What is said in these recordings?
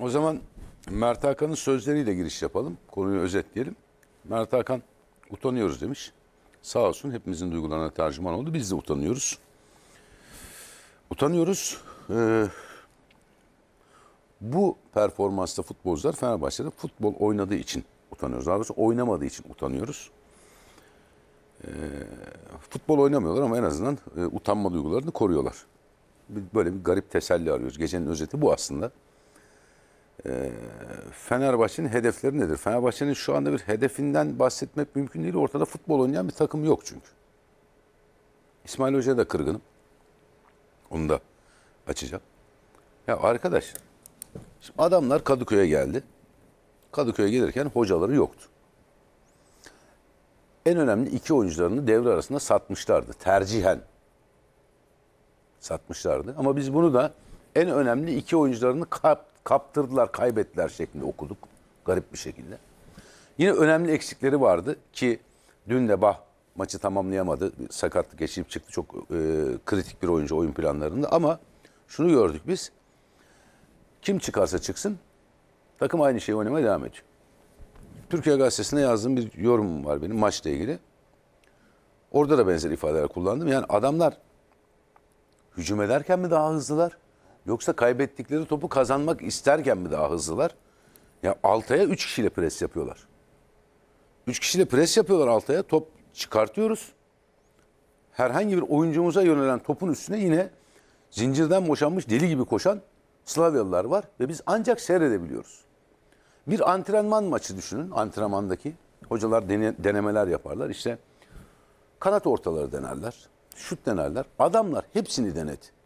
O zaman Mert Hakan'ın sözleriyle giriş yapalım. Konuyu özetleyelim. Mert Hakan utanıyoruz demiş. Sağ olsun hepimizin duygularına tercüman oldu. Biz de utanıyoruz. Utanıyoruz. Ee, bu performansta futbolcular Fenerbahçe'de futbol oynadığı için utanıyoruz. Daha doğrusu oynamadığı için utanıyoruz. Ee, futbol oynamıyorlar ama en azından e, utanma duygularını koruyorlar. Böyle bir garip teselli arıyoruz. Gecenin özeti bu aslında. Ee, Fenerbahçe'nin hedefleri nedir? Fenerbahçe'nin şu anda bir hedefinden bahsetmek mümkün değil. Ortada futbol oynayan bir takım yok çünkü. İsmail Hoca'ya da kırgınım. Onu da açacağım. Ya arkadaş, şimdi adamlar Kadıköy'e geldi. Kadıköy'e gelirken hocaları yoktu. En önemli iki oyuncularını devre arasında satmışlardı. Tercihen satmışlardı. Ama biz bunu da en önemli iki oyuncularını kap kaptırdılar, kaybettiler şeklinde okuduk. Garip bir şekilde. Yine önemli eksikleri vardı ki dün de Bah maçı tamamlayamadı. Sakatlık geçirip çıktı. Çok e, kritik bir oyuncu oyun planlarında ama şunu gördük biz. Kim çıkarsa çıksın takım aynı şeyi oynamaya devam ediyor. Türkiye Gazetesi'ne yazdığım bir yorum var benim maçla ilgili. Orada da benzer ifadeler kullandım. Yani adamlar hücum ederken mi daha hızlılar? Yoksa kaybettikleri topu kazanmak isterken mi daha hızlılar? Ya Altay'a 3 kişiyle pres yapıyorlar. 3 kişiyle pres yapıyorlar Altay'a. Top çıkartıyoruz. Herhangi bir oyuncumuza yönelen topun üstüne yine zincirden boşanmış deli gibi koşan Slavyalılar var ve biz ancak seyredebiliyoruz. Bir antrenman maçı düşünün antrenmandaki. Hocalar denemeler yaparlar. İşte kanat ortaları denerler. Şut denerler. Adamlar hepsini denedi.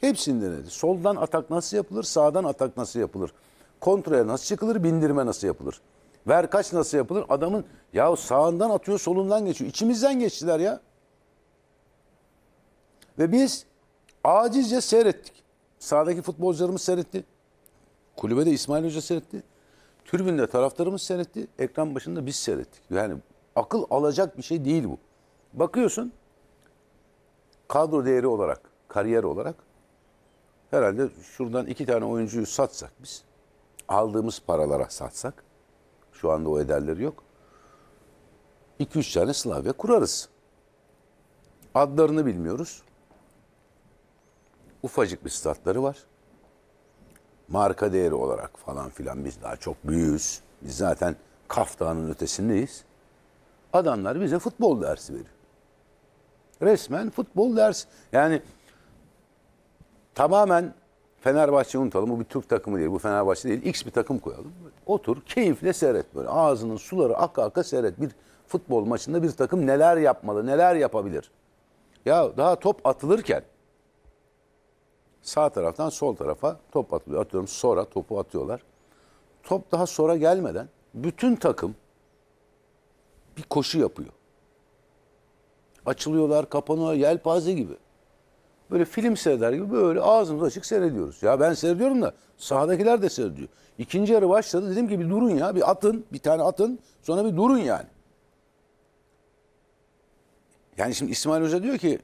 Hepsini denedi. Soldan atak nasıl yapılır, sağdan atak nasıl yapılır? Kontraya nasıl çıkılır, bindirme nasıl yapılır? Ver kaç nasıl yapılır? Adamın ya sağından atıyor, solundan geçiyor. İçimizden geçtiler ya. Ve biz acizce seyrettik. Sağdaki futbolcularımız seyretti. Kulübede İsmail Hoca seyretti. Türbünde taraftarımız seyretti. Ekran başında biz seyrettik. Yani akıl alacak bir şey değil bu. Bakıyorsun kadro değeri olarak, kariyer olarak herhalde şuradan iki tane oyuncuyu satsak biz, aldığımız paralara satsak, şu anda o ederleri yok. 2-3 tane Slavya kurarız. Adlarını bilmiyoruz. Ufacık bir statları var. Marka değeri olarak falan filan biz daha çok büyüğüz. Biz zaten kaftanın ötesindeyiz. Adamlar bize futbol dersi veriyor. Resmen futbol dersi. Yani tamamen Fenerbahçe unutalım. Bu bir Türk takımı değil. Bu Fenerbahçe değil. X bir takım koyalım. Otur keyifle seyret böyle. Ağzının suları aka aka seyret. Bir futbol maçında bir takım neler yapmalı, neler yapabilir. Ya daha top atılırken sağ taraftan sol tarafa top atılıyor. Atıyorum sonra topu atıyorlar. Top daha sonra gelmeden bütün takım bir koşu yapıyor. Açılıyorlar, kapanıyorlar, yelpaze gibi böyle film seyreder gibi böyle ağzımız açık seyrediyoruz. Ya ben seyrediyorum da sahadakiler de seyrediyor. İkinci yarı başladı. Dedim ki bir durun ya. Bir atın. Bir tane atın. Sonra bir durun yani. Yani şimdi İsmail Hoca diyor ki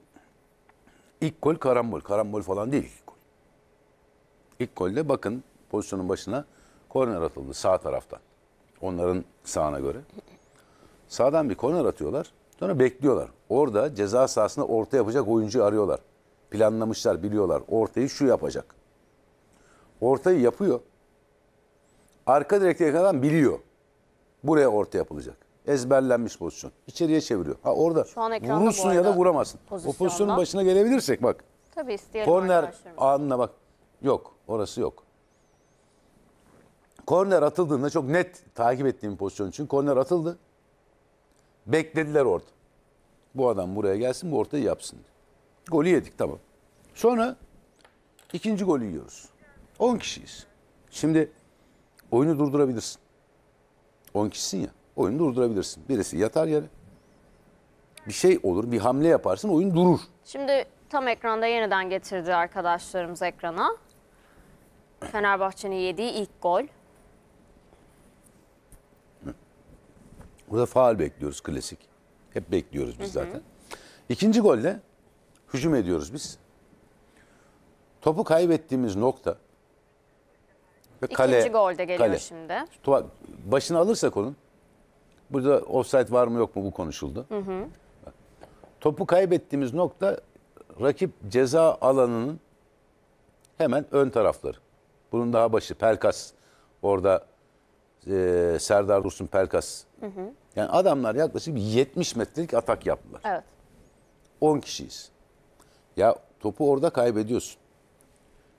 ilk gol karambol. Karambol falan değil ilk gol. İlk golde bakın pozisyonun başına korner atıldı sağ taraftan. Onların sağına göre. Sağdan bir korner atıyorlar. Sonra bekliyorlar. Orada ceza sahasında orta yapacak oyuncuyu arıyorlar planlamışlar biliyorlar. Ortayı şu yapacak. Ortayı yapıyor. Arka direkteki adam biliyor. Buraya orta yapılacak. Ezberlenmiş pozisyon. İçeriye çeviriyor. Ha orada Şu an ekranda bu vurursun ya da vuramazsın. O pozisyonun başına gelebilirsek bak. Tabii isteyelim Korner arkadaşlarımız. anına bak. Yok. Orası yok. Korner atıldığında çok net takip ettiğim pozisyon için korner atıldı. Beklediler orada. Bu adam buraya gelsin bu ortayı yapsın diye. Golü yedik tamam. Sonra ikinci golü yiyoruz. 10 kişiyiz. Şimdi oyunu durdurabilirsin. 10 kişisin ya. Oyunu durdurabilirsin. Birisi yatar yere. Bir şey olur, bir hamle yaparsın, oyun durur. Şimdi tam ekranda yeniden getirdi arkadaşlarımız ekrana. Fenerbahçe'nin yediği ilk gol. Burada faal bekliyoruz klasik. Hep bekliyoruz biz hı hı. zaten. İkinci golle hücum ediyoruz biz. Topu kaybettiğimiz nokta ve kale. İkinci golde geliyor kale. şimdi. Başını alırsak onun. Burada offside var mı yok mu bu konuşuldu. Hı hı. Topu kaybettiğimiz nokta rakip ceza alanının hemen ön tarafları. Bunun daha başı Pelkas. Orada e, Serdar Rus'un Pelkas. Hı hı. Yani adamlar yaklaşık 70 metrelik atak yaptılar. Evet. 10 kişiyiz. Ya topu orada kaybediyorsun.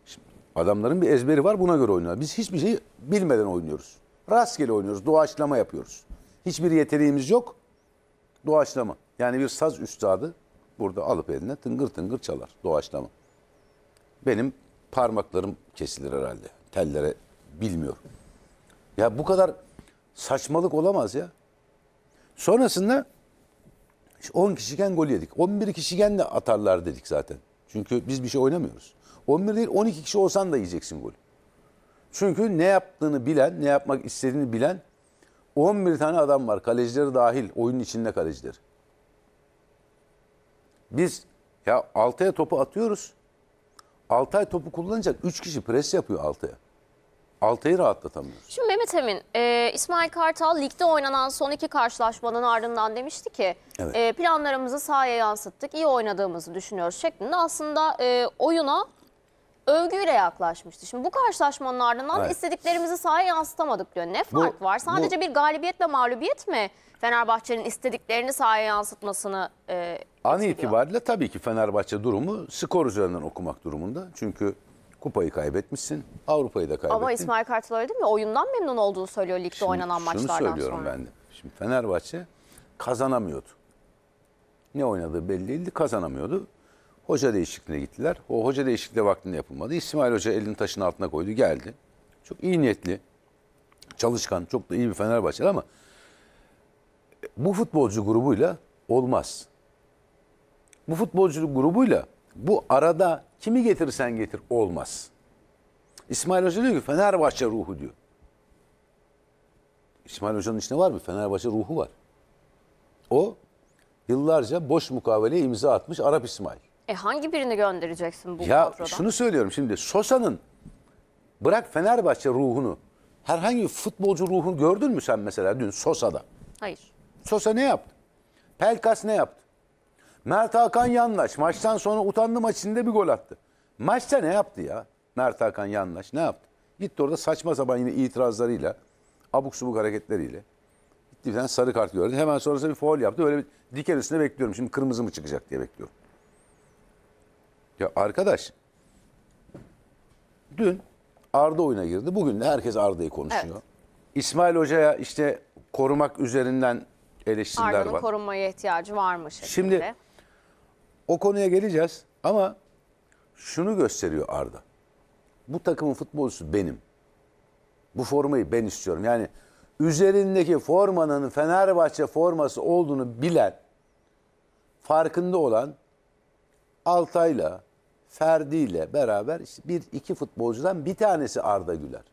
Şimdi adamların bir ezberi var buna göre oynuyorlar. Biz hiçbir şey bilmeden oynuyoruz. Rastgele oynuyoruz. Doğaçlama yapıyoruz. Hiçbir yeteneğimiz yok. Doğaçlama. Yani bir saz üstadı burada alıp eline tıngır tıngır çalar. Doğaçlama. Benim parmaklarım kesilir herhalde. Tellere bilmiyorum. Ya bu kadar saçmalık olamaz ya. Sonrasında 10 kişiken gol yedik. 11 kişiken de atarlar dedik zaten. Çünkü biz bir şey oynamıyoruz. 11 değil 12 kişi olsan da yiyeceksin gol. Çünkü ne yaptığını bilen, ne yapmak istediğini bilen 11 tane adam var. Kalecileri dahil. Oyunun içinde kaleciler. Biz ya Altay'a topu atıyoruz. Altay topu kullanacak 3 kişi pres yapıyor Altay'a. Altay'ı rahatlatamıyoruz. Şimdi Mehmet Emin, e, İsmail Kartal ligde oynanan son iki karşılaşmanın ardından demişti ki evet. e, planlarımızı sahaya yansıttık, iyi oynadığımızı düşünüyoruz şeklinde aslında e, oyuna övgüyle yaklaşmıştı. Şimdi bu karşılaşmanın ardından evet. istediklerimizi sahaya yansıtamadık diyor. Ne fark bu, var? Sadece bu, bir galibiyetle mağlubiyet mi Fenerbahçe'nin istediklerini sahaya yansıtmasını e, An itibariyle tabii ki Fenerbahçe durumu skor üzerinden okumak durumunda. Çünkü Kupayı kaybetmişsin, Avrupa'yı da kaybettin. Ama İsmail Kartal öyle değil mi? Oyundan memnun olduğunu söylüyor ligde Şimdi oynanan maçlardan sonra. Şunu söylüyorum ben de. Şimdi Fenerbahçe kazanamıyordu. Ne oynadığı belli değildi, kazanamıyordu. Hoca değişikliğine gittiler. O hoca değişikliği vaktinde yapılmadı. İsmail Hoca elini taşın altına koydu, geldi. Çok iyi niyetli, çalışkan, çok da iyi bir Fenerbahçeli ama bu futbolcu grubuyla olmaz. Bu futbolcu grubuyla bu arada kimi getirsen getir olmaz. İsmail Hoca diyor ki Fenerbahçe ruhu diyor. İsmail Hoca'nın içinde var mı? Fenerbahçe ruhu var. O yıllarca boş mukaveleye imza atmış Arap İsmail. E hangi birini göndereceksin bu ya kadrodan? şunu söylüyorum şimdi Sosa'nın bırak Fenerbahçe ruhunu herhangi bir futbolcu ruhunu gördün mü sen mesela dün Sosa'da? Hayır. Sosa ne yaptı? Pelkas ne yaptı? Mert Hakan Yanlaş maçtan sonra utandı maçında bir gol attı. Maçta ne yaptı ya? Mert Hakan Yanlaş ne yaptı? Gitti orada saçma sapan yine itirazlarıyla, abuk subuk hareketleriyle. Gitti bir tane sarı kart gördü. Hemen sonrasında bir foul yaptı. böyle bir diken üstünde bekliyorum. Şimdi kırmızı mı çıkacak diye bekliyorum. Ya arkadaş, dün Arda oyuna girdi. Bugün de herkes Arda'yı konuşuyor. Evet. İsmail Hoca'ya işte korumak üzerinden eleştiriler var. Arda'nın korunmaya ihtiyacı varmış. Şimdi o konuya geleceğiz ama şunu gösteriyor Arda. Bu takımın futbolcusu benim. Bu formayı ben istiyorum. Yani üzerindeki formanın Fenerbahçe forması olduğunu bilen, farkında olan Altay'la, Ferdi'yle beraber işte bir iki futbolcudan bir tanesi Arda Güler.